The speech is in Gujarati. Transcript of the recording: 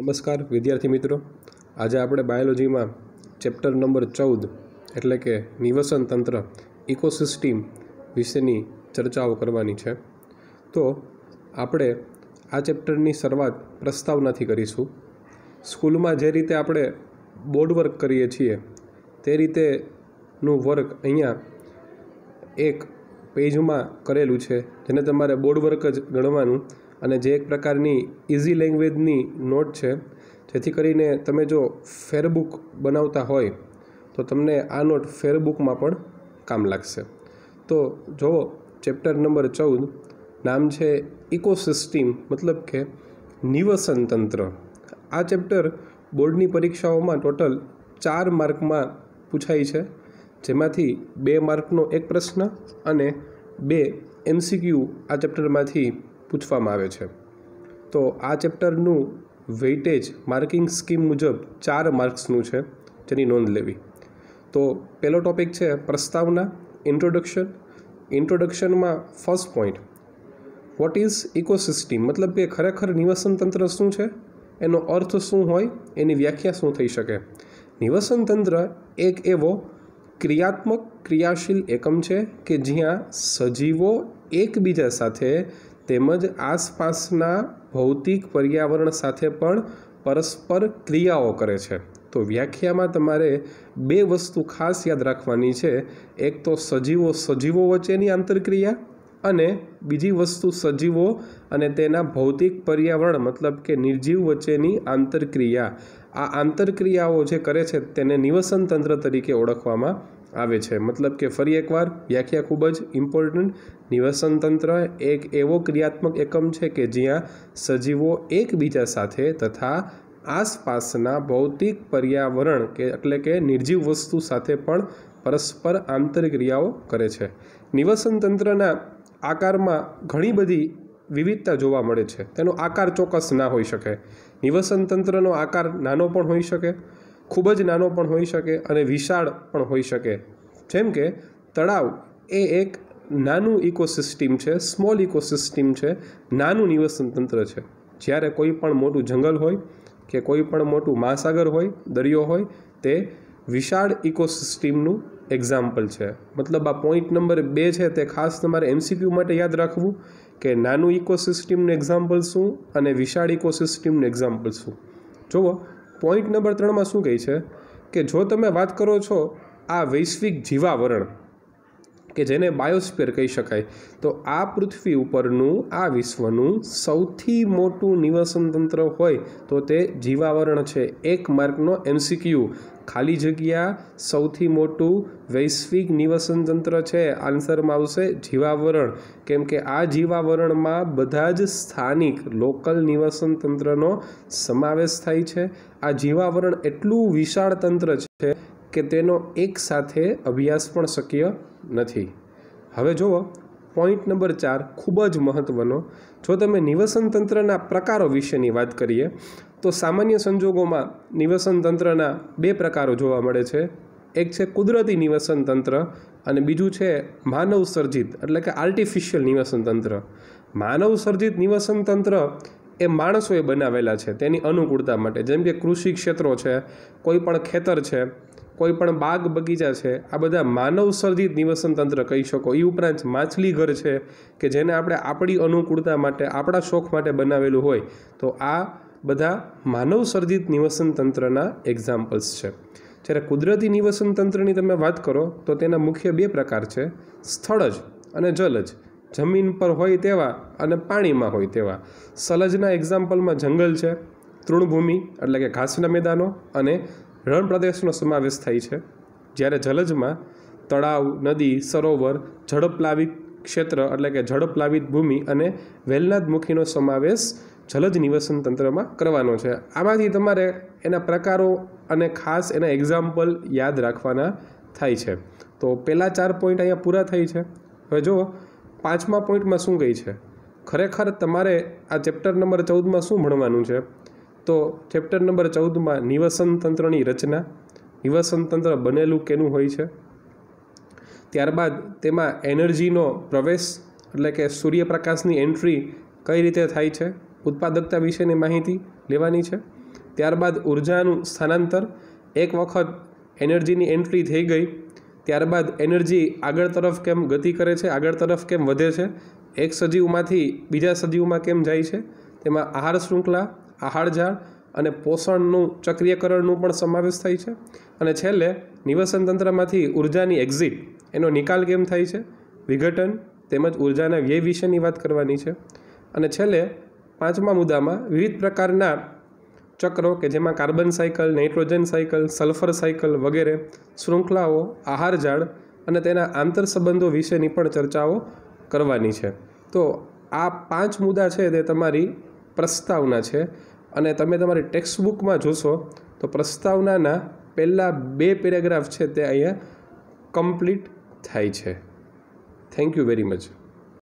નમસ્કાર વિદ્યાર્થી મિત્રો આજે આપણે બાયોલોજીમાં ચેપ્ટર નંબર ચૌદ એટલે કે નિવસન તંત્ર ઇકોસિસ્ટીમ વિશેની ચર્ચાઓ કરવાની છે તો આપણે આ ચેપ્ટરની શરૂઆત પ્રસ્તાવનાથી કરીશું સ્કૂલમાં જે રીતે આપણે બોર્ડ વર્ક કરીએ છીએ તે રીતેનું વર્ક અહીંયા એક પેજમાં કરેલું છે જેને તમારે બોર્ડ વર્ક જ ગણવાનું અને જે એક પ્રકારની ઇઝી લેંગ્વેજની નોટ છે જેથી કરીને તમે જો ફેરબુક બનાવતા હોય તો તમને આ નોટ ફેરબુકમાં પણ કામ લાગશે તો જુઓ ચેપ્ટર નંબર ચૌદ નામ છે ઇકોસિસ્ટીમ મતલબ કે નિવસન તંત્ર આ ચેપ્ટર બોર્ડની પરીક્ષાઓમાં ટોટલ ચાર માર્કમાં પૂછાય છે જેમાંથી બે માર્કનો એક પ્રશ્ન અને બે એમસીક્યુ આ ચેપ્ટરમાંથી પૂછવામાં આવે છે તો આ ચેપ્ટરનું વેઇટેજ માર્કિંગ સ્કીમ મુજબ ચાર માર્ક્સનું છે જેની નોંધ લેવી તો પહેલો ટોપિક છે પ્રસ્તાવના ઇન્ટ્રોડક્શન ઇન્ટ્રોડક્શનમાં first point what is ecosystem મતલબ કે ખરેખર નિવસન તંત્ર શું છે એનો અર્થ શું હોય એની વ્યાખ્યા શું થઈ શકે નિવસન તંત્ર એક એવો ક્રિયાત્મક ક્રિયાશીલ એકમ છે કે જ્યાં સજીવો એકબીજા સાથે તેમજ આસપાસના ભૌતિક પર્યાવરણ સાથે પણ પરસ્પર ક્રિયાઓ કરે છે તો વ્યાખ્યામાં તમારે બે વસ્તુ ખાસ યાદ રાખવાની છે એક તો સજીવો સજીવો વચ્ચેની આંતરક્રિયા અને બીજી વસ્તુ સજીવો અને તેના ભૌતિક પર્યાવરણ મતલબ કે નિર્જીવ વચ્ચેની આંતરક્રિયા આ આંતરક્રિયાઓ જે કરે છે તેને નિવસન તંત્ર તરીકે ઓળખવામાં આવે છે મતલબ કે ફરી એકવાર વ્યાખ્યા ખૂબ જ ઇમ્પોર્ટન્ટ નિવસન તંત્ર એક એવો ક્રિયાત્મક એકમ છે કે જ્યાં સજીવો એકબીજા સાથે તથા આસપાસના ભૌતિક પર્યાવરણ કે એટલે કે નિર્જીવ વસ્તુ સાથે પણ પરસ્પર આંતરક્રિયાઓ કરે છે નિવસન તંત્રના આકારમાં ઘણી બધી વિવિધતા જોવા મળે છે તેનો આકાર ચોક્કસ ના હોઈ શકે નિવસન તંત્રનો આકાર નાનો પણ હોઈ શકે ખૂબ જ નાનો પણ હોઈ શકે અને વિશાળ પણ હોઈ શકે જેમ કે તળાવ એ એક નાનું ઇકોસિસ્ટમ છે સ્મોલ ઇકોસિસ્ટમ છે નાનું નિવસન તંત્ર છે જ્યારે કોઈ પણ મોટું જંગલ હોય કે કોઈ પણ મોટું મહાસાગર હોય દરિયો હોય તે વિશાળ ઇકોસિસ્ટમનું એક્ઝામ્પલ છે મતલબ આ પોઈન્ટ નંબર બે છે તે ખાસ તમારે એમસીક્યુ માટે યાદ રાખવું કે નાનું ઇકોસિસ્ટમનું એક્ઝામ્પલ શું અને વિશાળ ઇકોસિસ્ટમનું એક્ઝામ્પલ શું જુઓ પોઈન્ટ નંબર ત્રણમાં શું કહે છે કે જો તમે વાત કરો છો આ વૈશ્વિક જીવાવરણ કે જેને બાયોસ્ફિયર કહી શકાય તો આ પૃથ્વી ઉપરનું આ વિશ્વનું સૌથી મોટું નિવસન તંત્ર હોય તો તે જીવાવરણ છે એક માર્કનો એમસીક્યુ ખાલી જગ્યા સૌથી મોટું વૈશ્વિક નિવસન તંત્ર છે આન્સરમાં આવશે જીવાવરણ કેમ કે આ જીવાવરણમાં બધા જ સ્થાનિક લોકલ નિવસન તંત્રનો સમાવેશ થાય છે આ જીવાવરણ એટલું વિશાળ તંત્ર છે કે તેનો એક સાથે અભ્યાસ પણ શક્ય નથી હવે જુઓ પોઈન્ટ નંબર ચાર ખૂબ જ મહત્ત્વનો જો તમે નિવસન તંત્રના પ્રકારો વિશેની વાત કરીએ તો સામાન્ય સંજોગોમાં નિવસન તંત્રના બે પ્રકારો જોવા મળે છે એક છે કુદરતી નિવસન તંત્ર અને બીજું છે માનવ સર્જિત એટલે કે આર્ટિફિશિયલ નિવસન તંત્ર માનવ સર્જિત નિવસન તંત્ર એ માણસોએ બનાવેલા છે તેની અનુકૂળતા માટે જેમ કે કૃષિ ક્ષેત્રો છે કોઈ પણ ખેતર છે કોઈ પણ બાગ બગીચા છે આ બધા માનવ સર્જિત નિવસન તંત્ર કહી શકો એ ઉપરાંત માછલીઘર છે કે જેને આપણે આપણી અનુકૂળતા માટે આપણા શોખ માટે બનાવેલું હોય તો આ બધા માનવ સર્જિત નિવસન તંત્રના એક્ઝામ્પલ્સ છે જ્યારે કુદરતી નિવસન તંત્રની તમે વાત કરો તો તેના મુખ્ય બે પ્રકાર છે સ્થળજ અને જલજ જમીન પર હોય તેવા અને પાણીમાં હોય તેવા સલજના એક્ઝામ્પલમાં જંગલ છે તૃણભૂમિ એટલે કે ઘાસના મેદાનો અને રણપ્રદેશનો સમાવેશ થાય છે જ્યારે જલજમાં તળાવ નદી સરોવર ઝડપલાવિત ક્ષેત્ર એટલે કે ઝડપલાવિત ભૂમિ અને વેલનાદમુખીનો સમાવેશ જલજ નિવસન તંત્રમાં કરવાનો છે આમાંથી તમારે એના પ્રકારો અને ખાસ એના એક્ઝામ્પલ યાદ રાખવાના થાય છે તો પહેલાં ચાર પોઈન્ટ અહીંયા પૂરા થઈ છે હવે જો પાંચમા પોઈન્ટમાં શું કહી છે ખરેખર તમારે આ ચેપ્ટર નંબર ચૌદમાં શું ભણવાનું છે તો ચેપ્ટર નંબર ચૌદમાં નિવસન તંત્રની રચના નિવસન તંત્ર બનેલું કેનું હોય છે ત્યારબાદ તેમાં એનર્જીનો પ્રવેશ એટલે કે સૂર્યપ્રકાશની એન્ટ્રી કઈ રીતે થાય છે ઉત્પાદકતા વિશેની માહિતી લેવાની છે ત્યારબાદ ઉર્જાનું સ્થાનાંતર એક વખત એનર્જીની એન્ટ્રી થઈ ગઈ ત્યારબાદ એનર્જી આગળ તરફ કેમ ગતિ કરે છે આગળ તરફ કેમ વધે છે એક સજીવમાંથી બીજા સજીવમાં કેમ જાય છે તેમાં આહાર શૃંખલા આહાર ઝાડ અને પોષણનું ચક્રિયકરણનું પણ સમાવેશ થાય છે અને છેલ્લે નિવસન તંત્રમાંથી ઉર્જાની એક્ઝિટ એનો નિકાલ કેમ થાય છે વિઘટન તેમજ ઉર્જાના વ્યય વિશેની વાત કરવાની છે અને છેલ્લે પાંચમા મુદ્દામાં વિવિધ પ્રકારના ચક્રો કે જેમાં carbon cycle nitrogen cycle sulphur cycle વગેરે શૃંખલાઓ આહાર ઝાડ અને તેના આંતર સંબંધો વિશેની પણ ચર્ચાઓ કરવાની છે તો આ પાંચ મુદ્દા છે તે તમારી પ્રસ્તાવના છે અને તમે તમારી ટેક્સ્ટબુકમાં જોશો તો પ્રસ્તાવનાના પહેલાં બે પેરેગ્રાફ છે તે અહીંયા કમ્પ્લીટ થાય છે થેન્ક યુ વેરી મચ